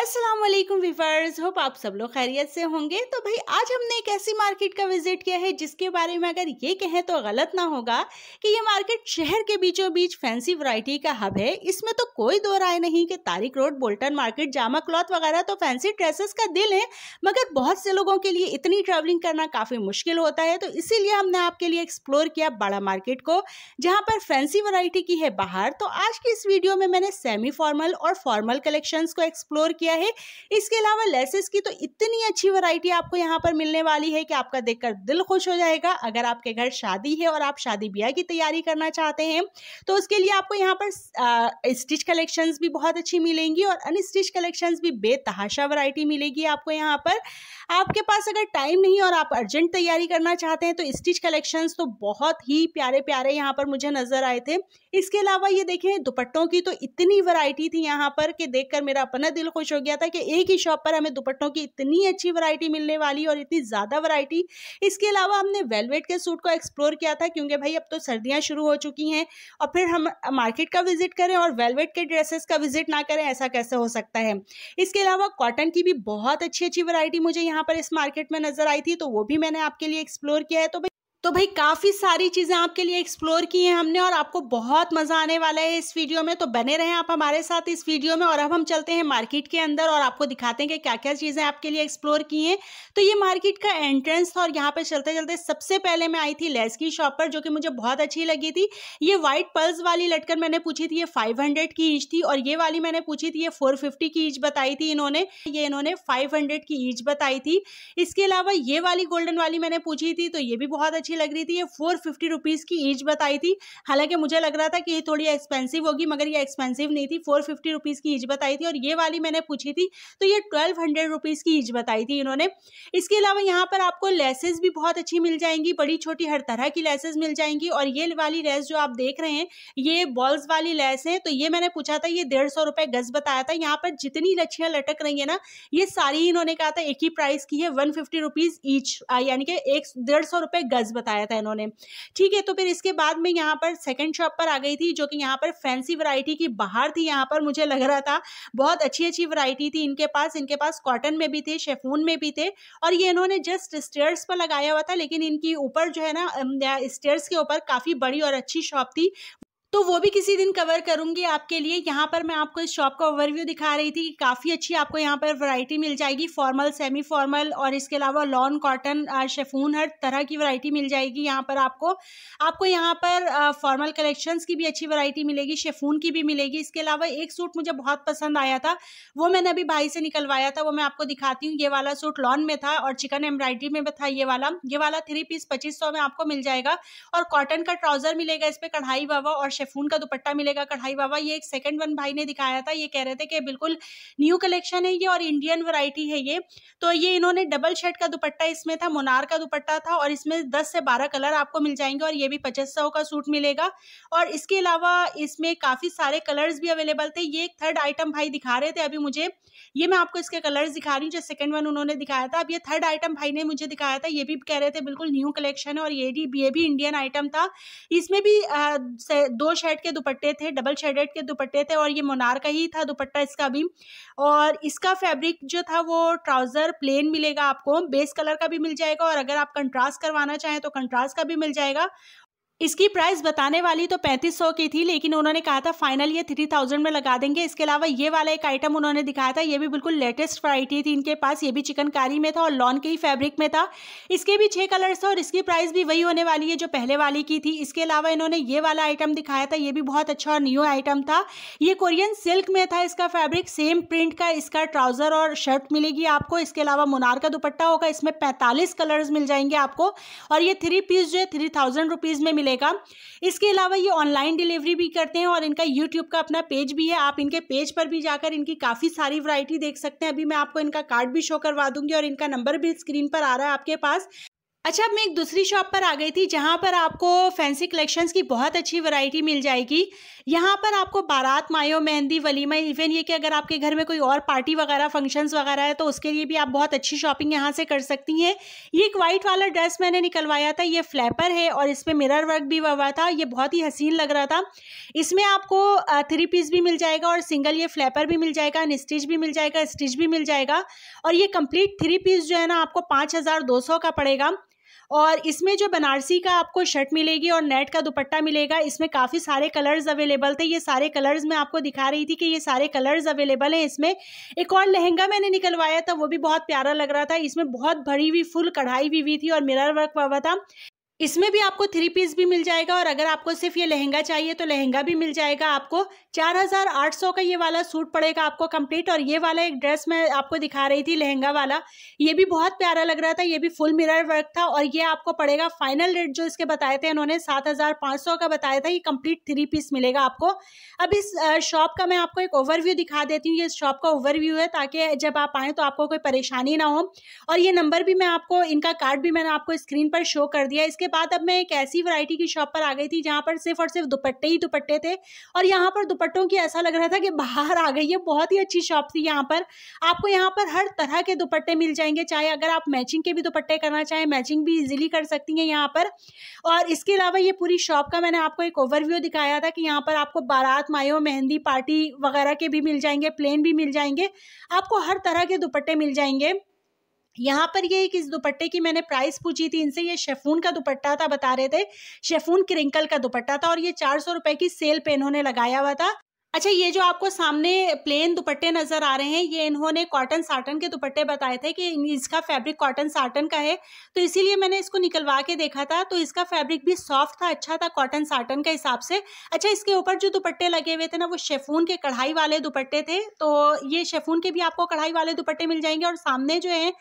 अस्सलाम वालेकुम viewers hope आप सब लोग खैरियत से होंगे तो भाई आज हमने एक ऐसी मार्केट का विजिट किया है जिसके बारे में अगर ये कहें तो गलत ना होगा कि ये मार्केट शहर के बीचों बीच फैंसी वैरायटी का हब है इसमें तो कोई दो राय नहीं कि Tariq road Bolton market Jama cloth वगैरह तो फैंसी ड्रेसेस का दिल है मगर बहुत से लोगों के लिए इतनी ट्रैवलिंग करना काफ़ी मुश्किल होता है तो इसीलिए हमने आपके लिए एक्सप्लोर किया बड़ा मार्केट को जहाँ पर फैंसी वरायटी की है बाहर तो आज की इस वीडियो में मैंने सेमी फॉर्मल और फॉर्मल कलेक्शंस को एक्सप्लोर किया किया है इसके अलावा लेसेस की तो इतनी अच्छी वैरायटी आपको यहाँ पर मिलने वाली है कि आपका देखकर दिल खुश हो जाएगा अगर आपके घर शादी है और आप शादी ब्याह की तैयारी करना चाहते हैं तो उसके लिए आपको यहाँ पर स्टिच कलेक्शंस भी बहुत अच्छी मिलेंगी और अनस्टिच कलेक्शंस भी बेतहाशा वरायटी मिलेगी आपको यहाँ पर आपके पास अगर टाइम नहीं और आप अर्जेंट तैयारी करना चाहते हैं तो स्टिच कलेक्शन तो बहुत ही प्यारे प्यारे यहाँ पर मुझे नज़र आए थे इसके अलावा ये देखें दुपट्टों की तो इतनी वैरायटी थी यहाँ पर कि देखकर मेरा अपना दिल खुश हो हो गया था कि एक ही शॉप पर हमें दुपट्टों की इतनी अच्छी वैरायटी मिलने वाली और इतनी ज़्यादा वैरायटी इसके अलावा हमने वेलवेट के सूट को एक्सप्लोर किया था क्योंकि भाई अब तो सर्दियाँ शुरू हो चुकी हैं और फिर हम मार्केट का विजिट करें और वेलवेट के ड्रेसेस का विजिट ना करें ऐसा कैसे हो सकता है इसके अलावा कॉटन की भी बहुत अच्छी अच्छी वरायटी मुझे यहाँ पर इस मार्केट में नज़र आई थी तो वो भी मैंने आपके लिए एक्सप्लोर किया है तो तो भाई काफ़ी सारी चीज़ें आपके लिए एक्सप्लोर की हैं हमने और आपको बहुत मज़ा आने वाला है इस वीडियो में तो बने रहें आप हमारे साथ इस वीडियो में और अब हम चलते हैं मार्केट के अंदर और आपको दिखाते हैं कि क्या क्या चीज़ें आपके लिए एक्सप्लोर की हैं तो ये मार्केट का एंट्रेंस था और यहाँ पर चलते चलते सबसे पहले मैं आई थी लेस की शॉप पर जो कि मुझे बहुत अच्छी लगी थी ये वाइट पल्स वाली लटकर मैंने पूछी थी ये फाइव की ईच थी और ये वाली मैंने पूछी थी ये फोर की ईच बताई थी इन्होंने ये इन्होंने फाइव की ईच बताई थी इसके अलावा ये वाली गोल्डन वाली मैंने पूछी थी तो ये भी बहुत अच्छी लग रही थी ये फोर फिफ्टी रुपीज़ की ईच बताई थी हालांकि मुझे लग रहा था कि ये थोड़ी एक्सपेंसिव होगी मगर ये एक्सपेंसिव नहीं थी फोर फिफ्टी रुपीज़ की ईच बताई थी और ये वाली मैंने पूछी थी तो ये ट्वेल्व हंड्रेड रुपीज़ की ईच बताई थी इन्होंने इसके अलावा यहाँ पर आपको लेसेस भी बहुत अच्छी मिल जाएंगी बड़ी छोटी हर तरह की लेसेस मिल जाएंगी और ये वाली लेस जो आप देख रहे हैं ये बॉल्स वाली लेस है तो ये मैंने पूछा था ये डेढ़ सौ रुपये गज बताया था यहाँ पर जितनी लच्छियाँ लटक रही है ना ये सारी इन्होंने कहा था एक ही प्राइस की है वन फिफ्टी रुपीज़ ईच यानी कि एक डेढ़ सौ रुपये गज बताया था इन्होंने ठीक है तो फिर इसके बाद में यहाँ पर सेकेंड शॉप पर आ गई थी जो कि यहाँ पर फैंसी वरायटी की बाहर थी यहाँ पर मुझे लग रहा था बहुत अच्छी अच्छी वरायटी थी इनके पास इनके पास कॉटन में भी थे शेफून में भी थे और ये इन्होंने जस्ट स्टेयर्स पर लगाया हुआ था लेकिन इनकी ऊपर जो है ना स्टेयर्स के ऊपर काफ़ी बड़ी और अच्छी शॉप थी तो वो भी किसी दिन कवर करूँगी आपके लिए यहाँ पर मैं आपको इस शॉप का ओवरव्यू दिखा रही थी कि काफ़ी अच्छी आपको यहाँ पर वैरायटी मिल जाएगी फॉर्मल सेमी फॉर्मल और इसके अलावा लॉन कॉटन शेफून हर तरह की वैरायटी मिल जाएगी यहाँ पर आपको आपको यहाँ पर फॉर्मल कलेक्शंस की भी अच्छी वरायटी मिलेगी शेफून की भी मिलेगी इसके अलावा एक सूट मुझे बहुत पसंद आया था वो मैंने अभी भाई से निकलवाया था वो मैं आपको दिखाती हूँ ये वाला सूट लॉन में था और चिकन एम्ब्रायड्री में था ये वाला ये वाला थ्री पीस पच्चीस में आपको मिल जाएगा और कॉटन का ट्राउज़र मिलेगा इस पर कढ़ाई वावा और शेफून का दुपट्टा मिलेगा कढ़ाई बाबा ये एक सेकंड वन भाई ने दिखाया था ये कह रहे थे कि बिल्कुल न्यू कलेक्शन है ये और इंडियन वैरायटी है ये तो ये इन्होंने डबल शर्ट का दुपट्टा इसमें था मोनार का दुपट्टा था और इसमें दस से बारह कलर आपको मिल जाएंगे और ये भी पचास का सूट मिलेगा और इसके अलावा इसमें काफ़ी सारे कलर्स भी अवेलेबल थे ये एक थर्ड आइटम भाई दिखा रहे थे अभी मुझे ये मैं आपको इसके कलर्स दिखा रही हूँ जो सेकंड वन उन्होंने दिखाया था अब ये थर्ड आइटम भाई ने मुझे दिखाया था ये भी कह रहे थे बिल्कुल न्यू कलेक्शन है और ये भी ये भी इंडियन आइटम था इसमें भी आ, दो शेड के दुपट्टे थे डबल शेडेड के दुपट्टे थे और ये मोनार का ही था दुपट्टा इसका भी और इसका फैब्रिक जो था वो ट्राउज़र प्लेन मिलेगा आपको बेस कलर का भी मिल जाएगा और अगर आप कंट्रास्ट करवाना चाहें तो कंट्रास्ट का भी मिल जाएगा इसकी प्राइस बताने वाली तो पैंतीस सौ की थी लेकिन उन्होंने कहा था फाइनल ये थ्री थाउजेंड में लगा देंगे इसके अलावा ये वाला एक आइटम उन्होंने दिखाया था ये भी बिल्कुल लेटेस्ट वराइटी थी इनके पास ये भी चिकनकारी में था और लॉन के ही फैब्रिक में था इसके भी छः कलर्स थे और इसकी प्राइस भी वही होने वाली है जो पहले वाली की थी इसके अलावा इन्होंने ये वाला आइटम दिखाया था ये भी बहुत अच्छा और न्यू आइटम था ये कोरियन सिल्क में था इसका फैब्रिक सेम प्रिंट का इसका ट्राउज़र और शर्ट मिलेगी आपको इसके अलावा मुनार का दुपट्टा होगा इसमें पैंतालीस कलर्स मिल जाएंगे आपको और ये थ्री पीस जो है थ्री थाउजेंड रुपीज़ में मिले मिलेगा इसके अलावा ये ऑनलाइन डिलीवरी भी करते हैं और इनका यूट्यूब का अपना पेज भी है आप इनके पेज पर भी जाकर इनकी काफ़ी सारी वैरायटी देख सकते हैं अभी मैं आपको इनका कार्ड भी शो करवा दूंगी और इनका नंबर भी स्क्रीन पर आ रहा है आपके पास अच्छा अब मैं एक दूसरी शॉप पर आ गई थी जहाँ पर आपको फैंसी कलेक्शंस की बहुत अच्छी वैरायटी मिल जाएगी यहाँ पर आपको बारात मायो मेहंदी वलीमा इवन ये कि अगर आपके घर में कोई और पार्टी वगैरह फंक्शंस वगैरह है तो उसके लिए भी आप बहुत अच्छी शॉपिंग यहाँ से कर सकती हैं ये एक वाइट वाला ड्रेस मैंने निकलवाया था ये फ्लैपर है और इस पर मिरर वर्क भी हुआ था ये बहुत ही हसीन लग रहा था इसमें आपको थ्री पीस भी मिल जाएगा और सिंगल ये फ्लैपर भी मिल जाएगा स्टिच भी मिल जाएगा स्टिच भी मिल जाएगा और ये कम्प्लीट थ्री पीस जो है ना आपको पाँच का पड़ेगा और इसमें जो बनारसी का आपको शर्ट मिलेगी और नेट का दुपट्टा मिलेगा इसमें काफ़ी सारे कलर्स अवेलेबल थे ये सारे कलर्स मैं आपको दिखा रही थी कि ये सारे कलर्स अवेलेबल हैं इसमें एक और लहंगा मैंने निकलवाया था वो भी बहुत प्यारा लग रहा था इसमें बहुत भरी हुई फुल कढ़ाई भी हुई थी और मिरर वर्क हुआ था इसमें भी आपको थ्री पीस भी मिल जाएगा और अगर आपको सिर्फ ये लहंगा चाहिए तो लहंगा भी मिल जाएगा आपको चार हज़ार आठ सौ का ये वाला सूट पड़ेगा आपको कंप्लीट और ये वाला एक ड्रेस मैं आपको दिखा रही थी लहंगा वाला ये भी बहुत प्यारा लग रहा था ये भी फुल मिरर वर्क था और ये आपको पड़ेगा फाइनल रेट जो इसके बताए थे इन्होंने सात हज़ार पाँच सौ का बताया था ये कंप्लीट थ्री पीस मिलेगा आपको अब इस शॉप का मैं आपको एक ओवरव्यू दिखा देती हूँ ये शॉप का ओवरव्यू है ताकि जब आप आएँ तो आपको कोई परेशानी ना हो और ये नंबर भी मैं आपको इनका कार्ड भी मैंने आपको स्क्रीन पर शो कर दिया इसके उसके बाद अब मैं एक ऐसी वैरायटी की शॉप पर आ गई थी जहाँ पर सिर्फ और सिर्फ दुपट्टे ही दुपट्टे थे और यहाँ पर दुपट्टों की ऐसा लग रहा था कि बाहर आ गई है बहुत ही अच्छी शॉप थी यहाँ पर आपको यहाँ पर हर तरह के दुपट्टे मिल जाएंगे चाहे अगर आप मैचिंग के भी दुपट्टे करना चाहें मैचिंग भी ईजिली कर सकती हैं यहाँ पर और इसके अलावा ये पूरी शॉप का मैंने आपको एक ओवरव्यू दिखाया था कि यहाँ पर आपको बारात मायो मेहंदी पार्टी वगैरह के भी मिल जाएंगे प्लेन भी मिल जाएंगे आपको हर तरह के दुपट्टे मिल जाएंगे यहाँ पर ये किस इस दुपट्टे की मैंने प्राइस पूछी थी इनसे ये शेफून का दुपट्टा था बता रहे थे शेफून क्रिंकल का दुपट्टा था और ये चार सौ रुपए की सेल पे इन्होंने लगाया हुआ था अच्छा ये जो आपको सामने प्लेन दुपट्टे नजर आ रहे हैं ये इन्होंने कॉटन साटन के दुपट्टे बताए थे कि इसका फैब्रिक कॉटन साटन का है तो इसीलिए मैंने इसको निकलवा के देखा था तो इसका फैब्रिक भी सॉफ्ट था अच्छा था कॉटन साटन के हिसाब से अच्छा इसके ऊपर जो दुपट्टे लगे हुए थे ना वो शेफून के कढ़ाई वाले दुपट्टे थे तो ये शेफून के भी आपको कढ़ाई वाले दुपट्टे मिल जाएंगे और सामने जो है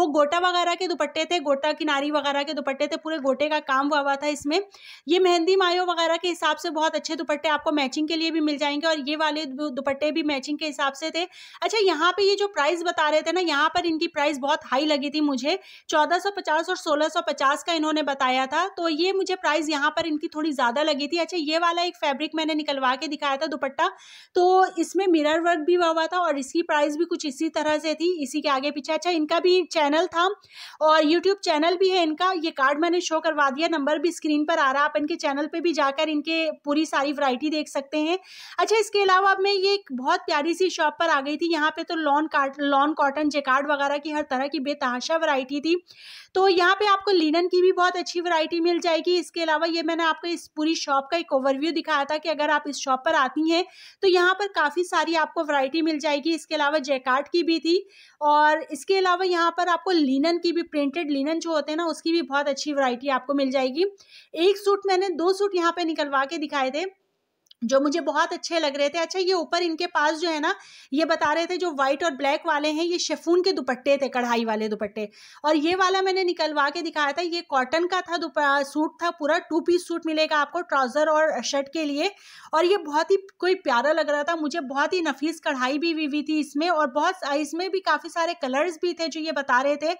वो गोटा वगैरह के दुपट्टे थे गोटा किनारी वगैरह के दुपट्टे थे पूरे गोटे का काम हुआ हुआ था इसमें ये मेहंदी मायो वगैरह के हिसाब से बहुत अच्छे दुपट्टे आपको मैचिंग के लिए भी मिल जाएंगे और ये वाले दुपट्टे भी मैचिंग के हिसाब से थे अच्छा यहाँ पे ये जो प्राइस बता रहे थे ना यहाँ पर इनकी प्राइस बहुत हाई लगी थी मुझे 1450 और 1650 का इन्होंने बताया था तो ये मुझे प्राइस यहाँ पर इनकी थोड़ी ज़्यादा लगी थी अच्छा ये वाला एक फेब्रिक मैंने निकलवा के दिखाया था दुपट्टा तो इसमें मिरर वर्क भी हुआ था और इसकी प्राइस भी कुछ इसी तरह से थी इसी के आगे पीछे अच्छा इनका भी चैनल था और यूट्यूब चैनल भी है इनका ये कार्ड मैंने शो करवा दिया नंबर भी स्क्रीन पर आ रहा है आप इनके चैनल पर भी जाकर इनके पूरी सारी वरायटी देख सकते हैं अच्छा इसके अलावा अब मैं ये एक बहुत प्यारी सी शॉप पर आ गई थी यहाँ पे तो लॉन काट लॉन कॉटन जेकार्ड वगैरह की हर तरह की बेतहाशा वैरायटी थी तो यहाँ पे आपको लिनन की भी बहुत अच्छी वैरायटी मिल जाएगी इसके अलावा ये मैंने आपको इस पूरी शॉप का एक ओवरव्यू दिखाया था कि अगर आप इस शॉप पर आती हैं तो यहाँ पर काफ़ी सारी आपको वैरायटी मिल जाएगी इसके अलावा जैकार्ड की भी थी और इसके अलावा यहाँ पर आपको लिनन की भी प्रिंटेड लिनन जो होते हैं ना उसकी भी बहुत अच्छी वरायटी आपको मिल जाएगी एक सूट मैंने दो सूट यहाँ पर निकलवा के दिखाए थे जो मुझे बहुत अच्छे लग रहे थे अच्छा ये ऊपर इनके पास जो है ना ये बता रहे थे जो वाइट और ब्लैक वाले हैं ये शेफून के दुपट्टे थे कढ़ाई वाले दुपट्टे और ये वाला मैंने निकलवा के दिखाया था ये कॉटन का था सूट था पूरा टू पीस सूट मिलेगा आपको ट्राउज़र और शर्ट के लिए और ये बहुत ही कोई प्यारा लग रहा था मुझे बहुत ही नफीस कढ़ाई भी हुई थी इसमें और बहुत इसमें भी काफ़ी सारे कलर्स भी थे जो ये बता रहे थे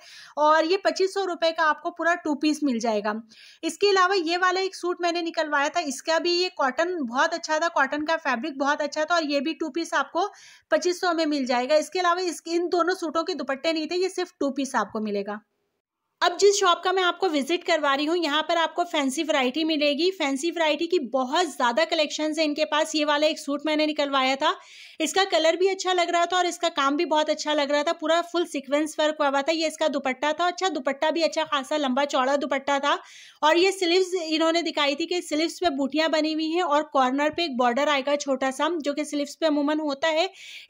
और ये पच्चीस सौ रुपये का आपको पूरा टू पीस मिल जाएगा इसके अलावा ये वाला एक सूट मैंने निकलवाया था इसका भी ये कॉटन बहुत अच्छा अच्छा था कॉटन का फैब्रिक बहुत अच्छा था और ये भी टू पीस आपको पच्चीस में मिल जाएगा इसके अलावा इस इन दोनों सूटों के दुपट्टे नहीं थे ये सिर्फ टू पीस आपको मिलेगा अब जिस शॉप का मैं आपको विजिट करवा रही हूँ यहाँ पर आपको फैंसी वैरायटी मिलेगी फैंसी वैरायटी की बहुत ज़्यादा कलेक्शन है इनके पास ये वाला एक सूट मैंने निकलवाया था इसका कलर भी अच्छा लग रहा था और इसका काम भी बहुत अच्छा लग रहा था पूरा फुल सीक्वेंस वर्क हुआ था ये इसका दुपट्टा था अच्छा दुपट्टा भी अच्छा खासा लंबा चौड़ा दुपट्टा था और ये स्लीव्स इन्होंने दिखाई थी कि स्लीव्स पे बूटियाँ बनी हुई हैं और कॉर्नर पे एक बॉर्डर आएगा छोटा सा जो कि स्लीव्स पे अमूमन होता है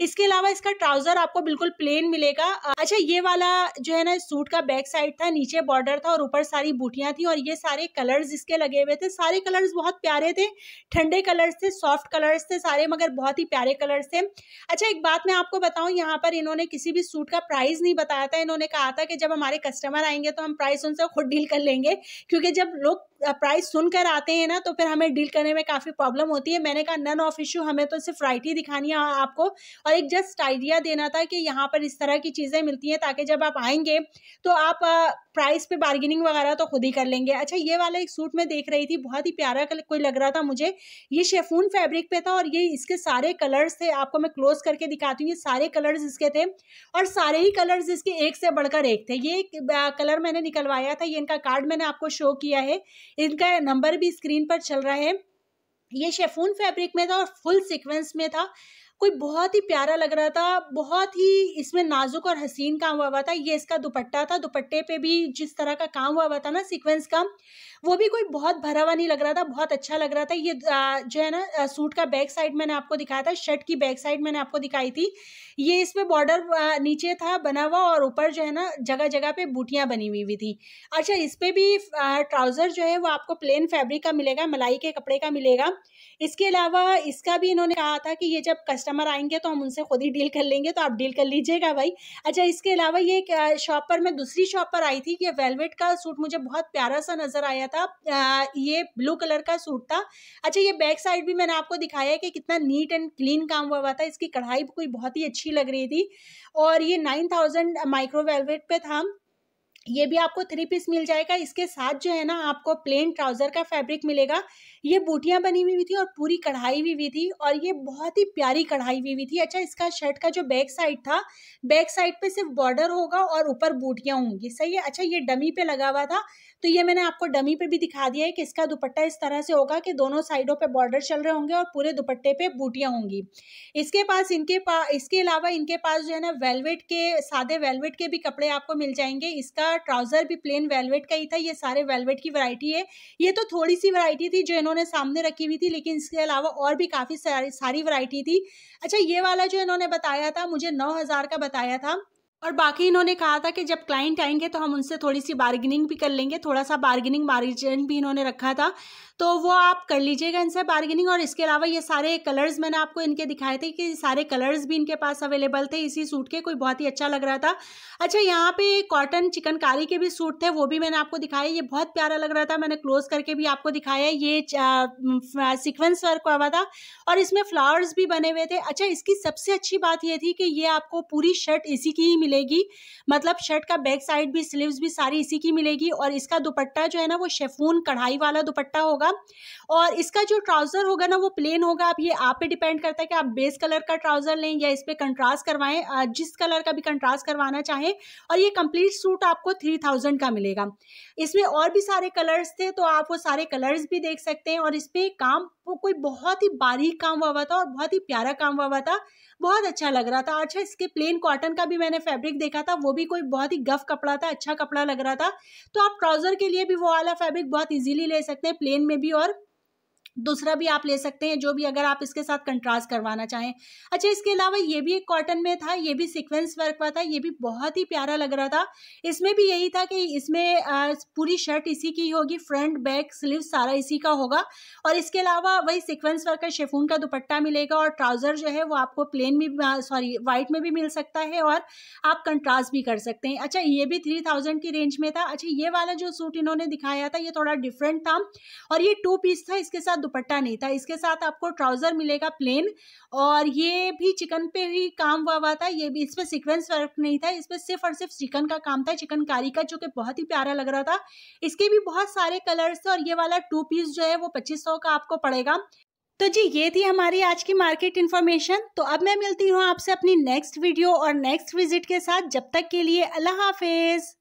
इसके अलावा इसका ट्राउजर आपको बिल्कुल प्लेन मिलेगा अच्छा ये वाला जो है ना सूट का बैक साइड था नीचे बॉर्डर था और ऊपर सारी बूटियाँ थी और ये सारे कलर्स इसके लगे हुए थे सारे कलर्स बहुत प्यारे थे ठंडे कलर्स थे सॉफ्ट कलर्स थे सारे मगर बहुत ही प्यारे कलर्स थे अच्छा एक बात मैं आपको बताऊँ यहाँ पर इन्होंने किसी भी सूट का प्राइस नहीं बताया था इन्होंने कहा था कि जब हमारे कस्टमर आएंगे तो हम प्राइस उनसे खुद डील कर लेंगे क्योंकि जब लोग प्राइस सुनकर आते हैं ना तो फिर हमें डील करने में काफ़ी प्रॉब्लम होती है मैंने कहा नन ऑफ इशू हमें तो सिर्फ राइट ही दिखानी है आपको और एक जस्ट आइडिया देना था कि यहाँ पर इस तरह की चीज़ें मिलती हैं ताकि जब आप आएंगे तो आप प्राइस पे बार्गेनिंग वगैरह तो खुद ही कर लेंगे अच्छा ये वाला एक सूट मैं देख रही थी बहुत ही प्यारा कोई लग रहा था मुझे ये शेफून फैब्रिक पे था और ये इसके सारे कलर्स थे आपको मैं क्लोज करके दिखाती हूँ ये सारे कलर्स इसके थे और सारे ही कलर्स इसके एक से बढ़कर एक थे ये कलर मैंने निकलवाया था ये इनका कार्ड मैंने आपको शो किया है इनका नंबर भी स्क्रीन पर चल रहा है ये शेफून फैब्रिक में था और फुल सीक्वेंस में था कोई बहुत ही प्यारा लग रहा था बहुत ही इसमें नाजुक और हसीन काम हुआ हुआ था ये इसका दुपट्टा था दुपट्टे पे भी जिस तरह का काम हुआ हुआ था ना सीक्वेंस का वो भी कोई बहुत भरा हुआ नहीं लग रहा था बहुत अच्छा लग रहा था ये जो है ना सूट का बैक साइड मैंने आपको दिखाया था शर्ट की बैक साइड मैंने आपको दिखाई थी ये इसमें बॉर्डर नीचे था बना हुआ और ऊपर जो है ना जगह जगह पे बूटियाँ बनी हुई हुई थी अच्छा इस पर भी ट्राउज़र जो है वो आपको प्लेन फैब्रिक का मिलेगा मलाई के कपड़े का मिलेगा इसके अलावा इसका भी इन्होंने कहा था कि ये जब कस्ट कस्टमर आएंगे तो हम उनसे खुद ही डील कर लेंगे तो आप डील कर लीजिएगा भाई अच्छा इसके अलावा ये एक शॉप पर मैं दूसरी शॉप पर आई थी ये वेलवेट का सूट मुझे बहुत प्यारा सा नज़र आया था ये ब्लू कलर का सूट था अच्छा ये बैक साइड भी मैंने आपको दिखाया कि कितना नीट एंड क्लीन काम हुआ हुआ था इसकी कढ़ाई कोई बहुत ही अच्छी लग रही थी और ये नाइन थाउजेंड माइक्रो वेलवेट पर था ये भी आपको थ्री पीस मिल जाएगा इसके साथ जो है ना आपको प्लेन ट्राउज़र का फैब्रिक मिलेगा ये बूटियाँ बनी हुई थी और पूरी कढ़ाई हुई हुई थी और ये बहुत ही प्यारी कढ़ाई हुई हुई थी अच्छा इसका शर्ट का जो बैक साइड था बैक साइड पे सिर्फ बॉर्डर होगा और ऊपर बूटियाँ होंगी सही है अच्छा ये डमी पे लगा हुआ था तो ये मैंने आपको डमी पे भी दिखा दिया है कि इसका दुपट्टा इस तरह से होगा कि दोनों साइडों पर बॉर्डर चल रहे होंगे और पूरे दुपट्टे पे बूटियाँ होंगी इसके पास इनके पास इसके अलावा इनके पास जो है ना वेलवेट के सादे वेलवेट के भी कपड़े आपको मिल जाएंगे इसका था ट्राउजर भी प्लेन वेलवेट का ही था ये सारे वेलवेट की वैरायटी है ये तो थोड़ी सी वैरायटी थी जो इन्होंने सामने रखी हुई थी लेकिन इसके अलावा और भी काफ़ी सारी सारी वैरायटी थी अच्छा ये वाला जो इन्होंने बताया था मुझे नौ का बताया था और बाकी इन्होंने कहा था कि जब क्लाइंट आएंगे तो हम उनसे थोड़ी सी बार्गेनिंग भी कर लेंगे थोड़ा सा बार्गेनिंग मार्जिन भी इन्होंने रखा था तो वो आप कर लीजिएगा इनसे बार्गेनिंग और इसके अलावा ये सारे कलर्स मैंने आपको इनके दिखाए थे कि सारे कलर्स भी इनके पास अवेलेबल थे इसी सूट के कोई बहुत ही अच्छा लग रहा था अच्छा यहाँ पे कॉटन चिकनकारी के भी सूट थे वो भी मैंने आपको दिखाया ये बहुत प्यारा लग रहा था मैंने क्लोज करके भी आपको दिखाया ये सिक्वेंस वर्क हुआ था और इसमें फ्लावर्स भी बने हुए थे अच्छा इसकी सबसे अच्छी बात यह थी कि ये आपको पूरी शर्ट इसी की ही मिलेगी मतलब शर्ट का बैक साइड भी स्लीव्स भी सारी इसी की मिलेगी और इसका दुपट्टा जो है ना वो शेफून कढ़ाई वाला दुपट्टा होगा होगा और इसका जो ट्राउज़र होगा ना वो प्लेन होगा आप ये आप पे डिपेंड करता है कि आप बेस कलर का ट्राउज़र लें या इस पर कंट्रास्ट करवाएं जिस कलर का भी कंट्रास्ट करवाना चाहें और ये कंप्लीट सूट आपको थ्री थाउजेंड का मिलेगा इसमें और भी सारे कलर्स थे तो आप वो सारे कलर्स भी देख सकते हैं और पर काम वो कोई बहुत ही बारीक काम हुआ हुआ था और बहुत ही प्यारा काम हुआ हुआ था बहुत अच्छा लग रहा था अच्छा इसके प्लेन कॉटन का भी मैंने फैब्रिक देखा था वो भी कोई बहुत ही गफ कपड़ा था अच्छा कपड़ा लग रहा था तो आप ट्राउज़र के लिए भी वो वाला फैब्रिक बहुत ईजिली ले सकते हैं प्लेन में भी और दूसरा भी आप ले सकते हैं जो भी अगर आप इसके साथ कंट्रास्ट करवाना चाहें अच्छा इसके अलावा ये भी एक कॉटन में था ये भी सिक्वेंस वर्क हुआ था ये भी बहुत ही प्यारा लग रहा था इसमें भी यही था कि इसमें पूरी शर्ट इसी की होगी फ्रंट बैक स्लीव सारा इसी का होगा और इसके अलावा वही सिक्वेंस वर्क का शेफून का दुपट्टा मिलेगा और ट्राउज़र जो है वो आपको प्लेन में सॉरी वाइट में भी मिल सकता है और आप कंट्रास्ट भी कर सकते हैं अच्छा ये भी थ्री थाउजेंड की रेंज में था अच्छा ये वाला जो सूट इन्होंने दिखाया था ये थोड़ा डिफरेंट था और ये टू पीस था इसके साथ दुपट्टा नहीं था इसके साथ आपको ट्राउज़र मिलेगा प्लेन और ये भी चिकन पे ही काम हुआ हुआ था ये भी इस पर सिक्वेंस वर्क नहीं था इस पर सिर्फ और सिर्फ चिकन का काम था चिकनकारी का जो कि बहुत ही प्यारा लग रहा था इसके भी बहुत सारे कलर्स थे और ये वाला टू पीस जो है वो पच्चीस का आपको पड़ेगा तो जी ये थी हमारी आज की मार्केट इन्फॉर्मेशन तो अब मैं मिलती हूँ आपसे अपनी नेक्स्ट वीडियो और नेक्स्ट विजिट के साथ जब तक के लिए अल्लाह हाफिज़